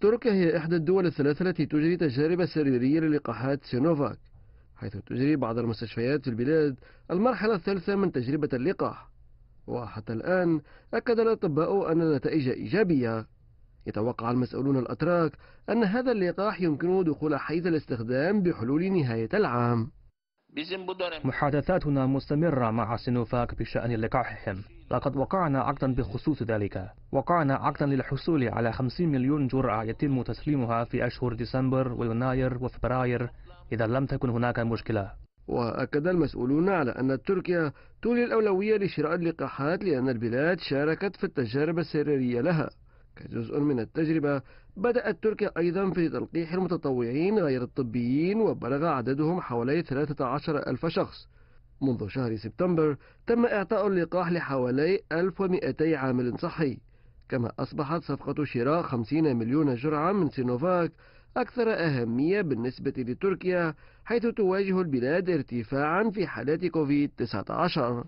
تركيا هي إحدى الدول الثلاثة التي تجري تجارب سريرية للقاحات سينوفاك حيث تجري بعض المستشفيات في البلاد المرحلة الثالثة من تجربة اللقاح وحتى الآن أكد الأطباء أن النتائج إيجابية يتوقع المسؤولون الأتراك أن هذا اللقاح يمكنه دخول حيز الاستخدام بحلول نهاية العام محادثاتنا مستمرة مع سينوفاك بشأن لقاحهم لقد وقعنا عقدا بخصوص ذلك وقعنا عقدا للحصول على 50 مليون جرعة يتم تسليمها في أشهر ديسمبر ويناير وفبراير إذا لم تكن هناك مشكلة وأكد المسؤولون على أن تركيا تولي الأولوية لشراء اللقاحات لأن البلاد شاركت في التجارب السريرية لها كجزء من التجربة بدأت تركيا أيضا في تلقيح المتطوعين غير الطبيين وبلغ عددهم حوالي 13 ألف شخص منذ شهر سبتمبر تم إعطاء اللقاح لحوالي 1200 عامل صحي كما أصبحت صفقة شراء 50 مليون جرعة من سينوفاك أكثر أهمية بالنسبة لتركيا حيث تواجه البلاد ارتفاعا في حالات كوفيد 19